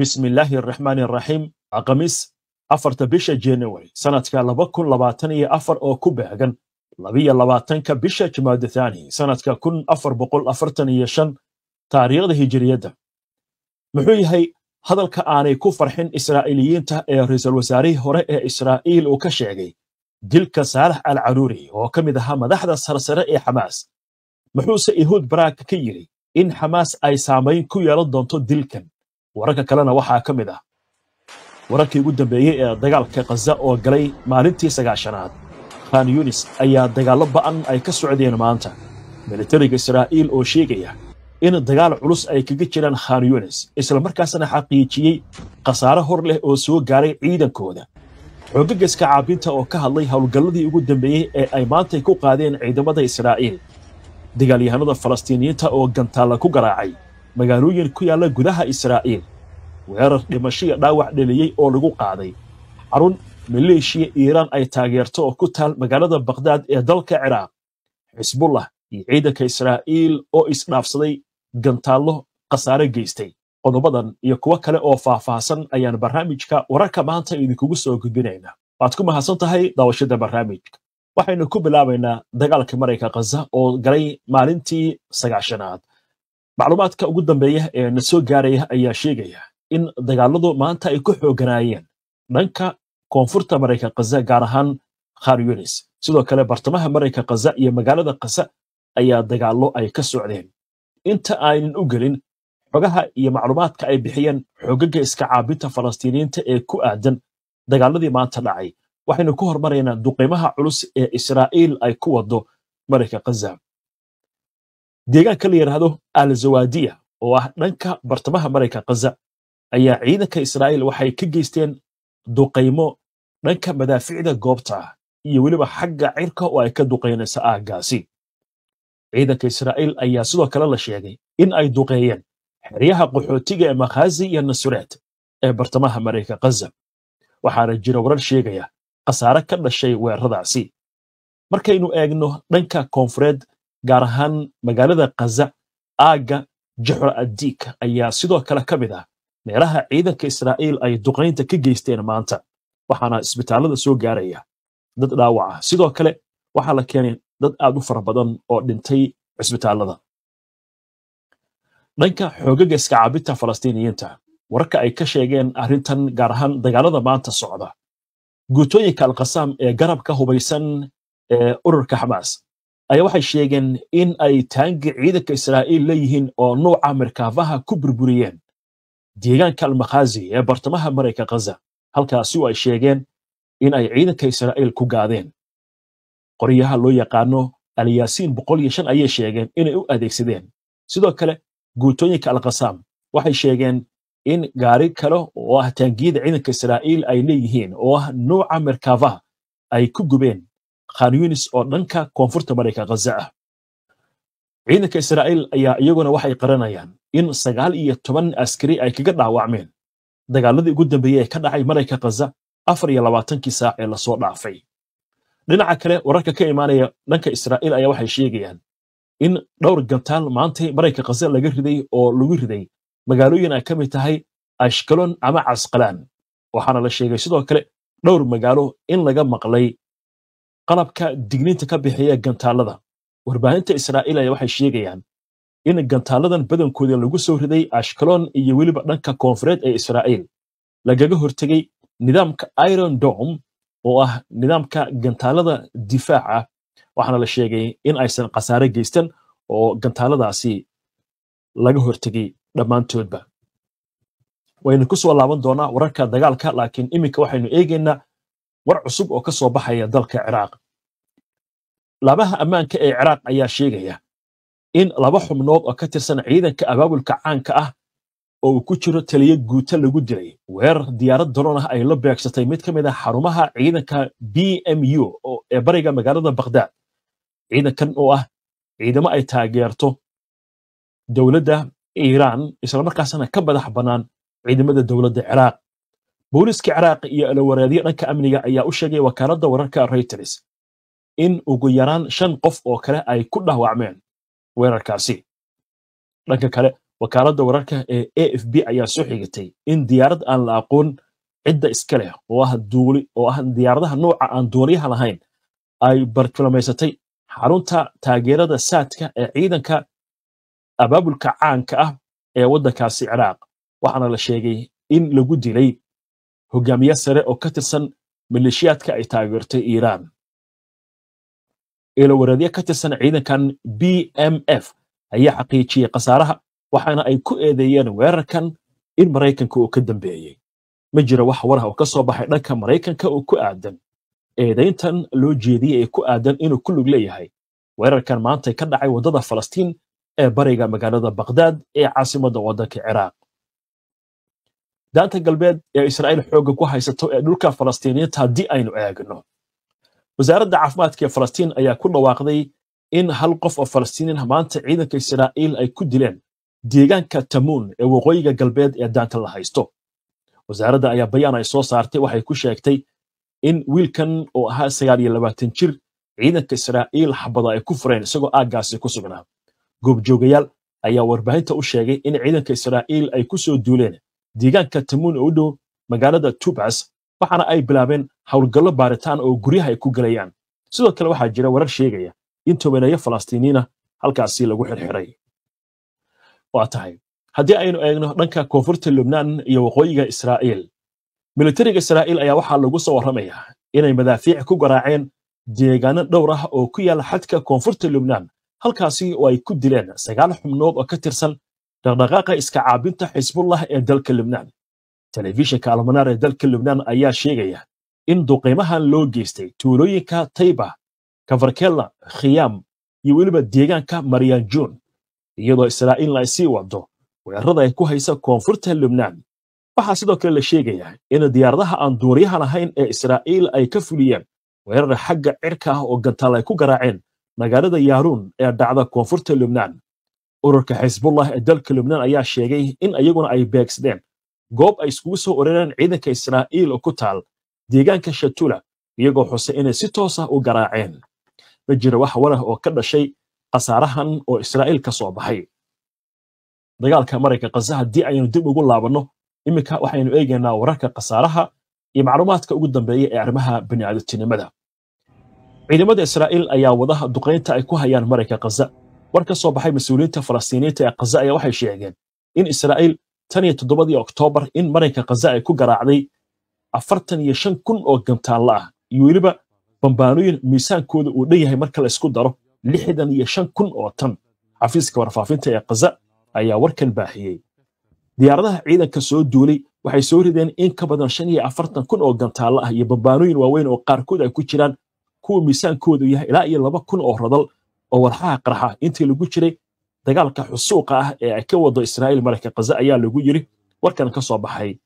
bismillaahi araxmaan araxiim khamiis afarta bisha january sanadka laba kun labaatan iyo afar oo ku beegan labiyo labaatanka bisha jamaada thaani sanadka kun afar boqol afartan iyo shan taariikhda hijiriyadda muxuu yahay hadalka aanay ku farxin israa'iiliyiinta ee ra'iisul wasaarihii hore ee israa'iil uu ka sheegay dilka saalax al caruuri oo ka mid ahaa madaxda sarsare ee xamaas muxuuse ihuud baraaka ka yidhi in xamaas ay saamayn ku yeelan doonto dilkan wararka kalena waxaa ka mid ah wararkii ugu dambeeyey ee dagaalka khaza oo galay maalintii sagaashanaad khan yunis ayaa dagaallo ba'an ay ka socdeen maanta militariga israa'iil oo sheegaya in dagaal culus ay kaga jiraan khan yunis islamarkaasna xaqiijiyey khasaare hor leh oo soo gaaray ciidankooda xoogageska caabinta oo ka hadlay howlgalladii ugu dambeeyey ee ay maantay ku qaadeen ciidamada israa'iil dagaalyahanada falastiiniyiinta oo gantaalla ku garaacay magaalooyin ku yaalla gudaha israa'iil weerar dhimasho iyo dhaawac dheliyey oo lagu qaaday carun maleeshiya iiraan ay taageerto oo ku taal magaalada bakhdad ee dalka ciraaq xisbullah iyo ciidanka israa'iil oo isdhaafsaday gantaallo khasaare geystay qodobadan iyo kuwo kale oo faahfaahsan ayaan barnaamijka wararka maanta idinkugu soo gudbinaynaa waad ku mahadsan tahay daawashada barnaamijka waxaynu ku bilaabaynaa dagaalka marayka khaza oo galay maalintii sagaashanaad macluumaadka ugu dambeeya ee na soo gaaraya ayaa sheegaya in dagaaladu maanta ay ku xooganaayeen dhanka koonfurta maraykan khaza gaar ahaan khan yunis sidoo kale bartamaha maraykan khaza iyo magaalada khaza ayaa dagaalo ay ka socdeen inta aynan u gelin xogaha iyo macluumaadka ay bixiyeen xogaga iska caabinta falastiiniyiinta ee ku aadan dagaaladii maanta dhacay waxaynu ku hormaraynaa duqiimaha culus ee israa'iil ay ku waddo maraykan khaza deegaanka la yidhaahdo alzawaadiya oo ah dhanka bartamaha maraykan khaza ayaa ciidanka israa'iil waxay ka geysteen duqaymo dhanka madaaficda goobta ah iyo weliba xagga cirka oo ay ka duqaynaysa aaggaasi ciidanka israa'iil ayaa sidoo kale la sheegay in ay duqeeyeen xeryaha qaxootiga ee makhaazi iyo nasureed ee bartamaha maraykan khaza waxaana jira warar sheegaya khasaare ka dhashay weeraradaasi markaynu eegno dhanka koonfureed gaar ahaan magaalada khaza aagga jaxur addiik ayaa sidoo kale ka mid ah meelaha ciidanka israa'iil ay duqaynta ka geysteen maanta waxaana isbitaalada soo gaaraya dad dhaawac ah sidoo kale waxaa la keenay dad aad u fara badan oo dhintay cisbitaalada dhanka xoogaga iskacaabinta falastiiniyiinta wararka ay ka sheegeen arrintan gaar ahaan dagaalada maanta socda guutooyinka alkhasaam ee garabka hubaysan ee ururka xamaas ayaa waxay sheegeen in ay taangi ciidanka israa'iil leeyihiin oo nuuca markaabaha ku burburiyeen deegaanka almakhazi ee bartamaha marayka ghaza halkaasi oo ay sheegeen in ay ciidanka israa'iil ku gaadeen qoryaha loo yaqaano alyaasiin boqol iyo shan ayay sheegeen inay u adeegsadeen sidoo kale guutooyinka alkhasaam waxay sheegeen in gaari kale oo ah taangiyada ciidanka israa'iil ay leeyihiin oo ah nuuca merkaafaha ay ku gubeen khan yunis oo dhanka koonfurta marayka ghaza ah ciidanka israa'iil ayaa iyaguna waxay qaranayaan in sagaal iyo toban askari ay kaga dhaawacmeen dagaaladii ugu dambeeyey ee ka dhacay mareyka khaza afar iyo labaatankii saac ee lasoo dhaafay dhinaca kale wararka ka imaanaya dhanka israa'iil ayaa waxay sheegayaan in dhowr gantaal maantay marayka khaza laga riday oo lagu riday magaalooyin ay ka mid tahay ashkalon ama casqalaan waxaana la sheegay sidoo kale dhowr magaalo in laga maqlay qalabka digniinta ka bixiya gantaalada warbaahinta israa'iil ayaa waxay sheegayaan in gantaaladan badankooda lagu soo riday ashkaloon iyo weliba dhanka koonfureed ee israa'iil lagaga hortegay nidaamka iron dom oo ah nidaamka gantaalada difaaca waxaana la sheegay in aysan khasaare geystan oo gantaaladaasi laga hortegey dhammaantoodba waynu kusoo laaban doonaa wararka dagaalka laakiin iminka waxaynu eegaynaa war cusub oo ka soo baxaya dalka ciraaq labaha ammaanka ee ciraaq ayaa sheegaya in laba xubnood oo ka tirsan ciidanka abaabulka caanka ah oo uu ku jiro taliyo guuta lagu diray weerar diyaarad daloon ah ay la beegsatay mid ka mid a ah xarumaha ciidanka b m u ee bariga magaalada bakhdad ciidankan oo ah ciidamo ay taageerto dowladda iiraan islamarkaasna ka madax bannaan ciidamada dowladda ciraaq booliiska ciraaq iyo alowareedyo dhanka amniga ayaa u sheegay wakaaladda wararka reuters in ugu yaraan shan qof oo kale ay ku dhaawacmeen weerarkaasi dhanka kale wakaaladda wararka ee a f b ayaa soo xigatay in diyaarad aan la aqoon cidda iska leh oo ah duuli oo ah diyaaradaha nooca aan duuliyaha lahayn ay bartilmaamaysatay xarunta taageerada saadka ee ciidanka abaabulka caanka ah ee waddankaasi ciraaq waxaana la sheegay in lagu dilay hogaamiye sare oo ka tirsan maleeshiyaadka ay taageertay iiraan eelowareedyo ka tirsan ciidankan b m f ayaa xaqiijiyey khasaaraha waxaana ay ku eedeeyeen weerarkan in maraykanka uu ka dambeeyey ma jira wax warah oo ka soo baxay dhanka maraykanka oo ku aadan eedayntan loo jeediyey ee ku aadan inuu ku lug leeyahay weerarkan maantay ka dhacay waddada falastiin ee bariga magaalada bakhdaad ee caasimadda waddanka ciraaq daanta galbeed ee israa'iil xoogga ku haysato ee dhulka falastiiniyiinta haddii aynu eegno wasaaradda caafimaadka ee falastiin ayaa ku dhawaaqday in hal qof oo falastiinian ah maanta ciidanka israa'iil ay ku dileen deegaanka tamuun ee waqooyiga galbeed ee daanta la haysto wasaaradda ayaa bayaan ay soo saartay waxay ku sheegtay in wiilkan oo ahaa sagaal iyo labaatan jir ciidanka israa'iil xabada ay ku fureen isagoo aaggaasi ku sugnaa goobjoogayaal ayaa warbaahinta u sheegay in ciidanka israa'iil ay ku soo duuleen deegaanka tamuun oo u dhow magaalada tubas waxaana ay bilaabeen howlgallo baaritaan oo guryaha ay ku gelayaan sidoo kale waxaa jira warar sheegaya in tobaneeyo falastiiniina halkaasi lagu xirxiray waa tahay haddii aynu eegno dhanka koonfurta lubnaan iyo waqooyiga israa'iil militariga israa'iil ayaa waxaa lagu soo warramayaa inay madaafiic ku garaaceen deegaano dhowr ah oo ku yaala xadka koonfurta lubnaan halkaasi oo ay ku dileen sagaal xubnood oo ka tirsan dhaqdhaqaaqa iska caabinta xisbullah ee dalka lubnaan telefishinka almanaar ee dalka lubnaan ayaa sheegaya in duqeymahan loo geystay tuulooyinka tayba kafarkela khiyaam iyo weliba deegaanka maryaanjuun iyadoo israa'iil ay sii wado weerarada ay ku haysa koonfurta lubnaan waxaa sidoo kale la sheegayaa in diyaaradaha aan duuryahan ahayn ee israa'iil ay ka fuliyeen weerar xagga cirka ah oo gantaal ay ku garaaceen magaalada yaaruun ee dhacda koonfurta lubnaan ururka xisbullah ee dalka lubnaan ayaa sheegay in iyaguna ay beegsadeen goob ay iskugu soo orareen ciidanka israa'iil oo ku taal deegaanka shatula iyagoo xuse inay si toos ah u garaaceen ma jira wax warah oo ka dhashay khasaarahan oo israa'iil ka soo baxay dagaalka marayka khaza haddii aynu dib ugu laabanno iminka waxaynu eegaynaa wararka khasaaraha iyo macluumaadka ugu dambeeya ee arrimaha bini'aadantinimada ciidamada israa'iil ayaa wadaha duqaynta ay ku hayaan marayka khaza war ka soo baxay mas-uuliyiinta falastiiniyiinta ee khaza ayaa waxay sheegeen in israa'iil tan iyo toddobadii oktoobar in marinka khaza ay ku garaacday afartan iyo shan kun oo gamtaalla ah iyo weliba bambaanooyin miisaankooda uu dhan yahay marka la isku daro lixdan iyo shan kun oo tan xafiiska warfaafinta ee khaza ayaa warkan baahiyey diyaaradaha ciidanka soo duulay waxay soo rideen in ka badan shan iyo afartan kun oo gantaallo ah iyo bambaanooyin waaweyn oo qaarkood ay ku jiraan kuwa miisaankoodu yahay ilaa iyo laba kun oo radal oo warxaha qarxa intii lagu jiray dagaalka xusuuqa ah ee ay ka wado israa'iil marayka kaza ayaa lagu yiri warkan ka soo baxay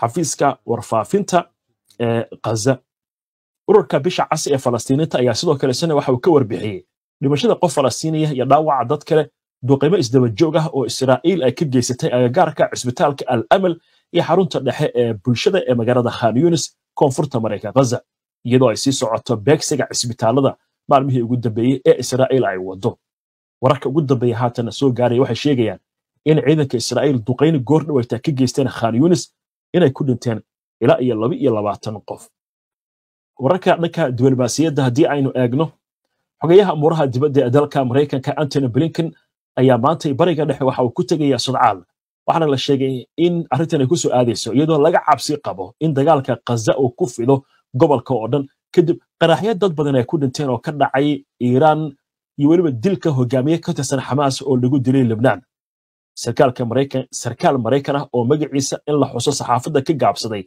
xafiiska warfaafinta ee khaza ururka bisha casi ee falastiiniinta ayaa sidoo kale isna waxa uu ka warbixiyey dhimashada qof falastiiniya iyo dhaawaca dad kale duqeymo isdabajoog ah oo israa'iil ay ka geysatay agagaarka cisbitaalka al amal iyo xarunta dhexe ee bulshada ee magaalada khan yunis koonfurta marayka khaza iyadoo ay sii socoto beegsiga cisbitaalada maalmihii ugu dambeeyey ee israa'iil ay wado wararka ugu dambeeya haatana soo gaaraya waxay sheegayaan in ciidanka israa'iil duqayni goordhow ay taa ka geysteen khan yunis inay ku dhinteen ilaa iyo laba iyo labaatan qof wararka dhanka diblomaasiyadda haddii aynu eegno xogayaha amuuraha dibadda ee dalka maraykanka antony blinkin ayaa maanta bariga dhexe waxa uu ku tegayaa sudcaal waxaana la sheegay in arrintan ay kusoo soo aadayso iyadoo laga cabsi qabo in dagaalka khaza uu ku fido gobolka oo dhan kadib qaraaxyo dad badan ay ku dhinteen oo ka dhacay iiraan iyo weliba dilka hogaamiye ka tirsan xamaas oo lagu dilay libnaan sarkaal maraykan ah oo magaciisa in la xuso saxaafadda ka gaabsaday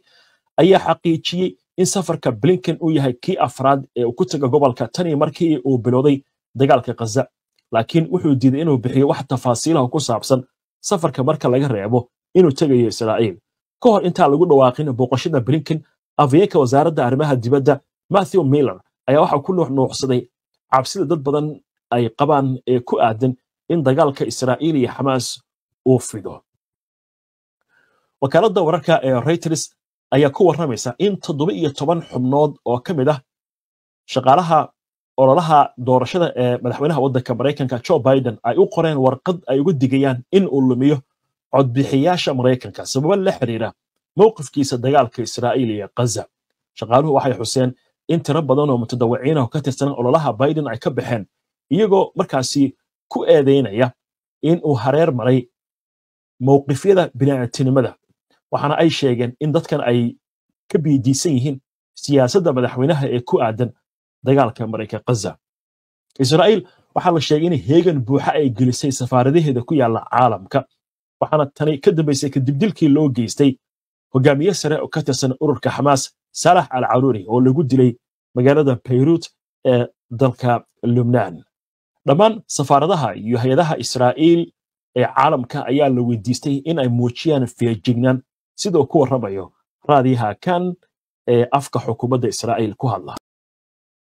ayaa xaqiijiyey in safarka blinken uu yahay kii afraad ee ku taga gobolka tani markii uu bilowday dagaalka khaza laakiin wuxuu diiday inuu bixiyo wax tafaasiilaha ku saabsan safarka marka laga reebo inuu tegayo israa'iil ka hor intaa lagu dhawaaqin booqashada blinken afyeenka wasaaradda arrimaha dibadda matthew miller ayaa waxaa ku nuuxnuuxsaday cabsida dad badan ay qabaan ee ku aadan in dagaalka israa'iil iyo xamaas uu fido wakaaladda wararka ee reuters ayaa ku warramaysa in toddoba iyo toban xubnood oo ka mid ah shaqaalaha ololaha doorashada ee madaxweynaha waddanka maraykanka jo biden ay u qoreen warqad ay ugu digayaan in uu lumiyo codbixiyaasha maraykanka sababa la xiriira mowqifkiisa dagaalka israa'iil iyo khaza shaqaaluhu waxay xuseen in tiro badan oo mutadawiciinah ka tirsanan ololaha biden ay ka baxeen iyagoo markaasi ku eedaynaya inuu hareer maray mowqifyada bini'aatinimada waxaana ay sheegeen in dadkan ay ka biidiisan yihiin siyaasadda madaxweynaha ee ku aadan dagaalka maraykan ghaza israa'iil waxaa la sheegay in heegan buuxa ay gelisay safaaradaheeda ku yaalla caalamka waxaana tani ka kadib dilkii loo geystay hogaamiye sare oo ka tirsan ururka xamaas salax al caruuri oo lagu dilay magaalada bayruut ee dalka lubnaan dhammaan safaaradaha iyo hay-adaha israa'iil ee caalamka ayaa la weydiistay inay muujiyaan feejignaan sidoo ku warramayo raadiyaha kan ee afka xukuumadda israa'iil ku hadla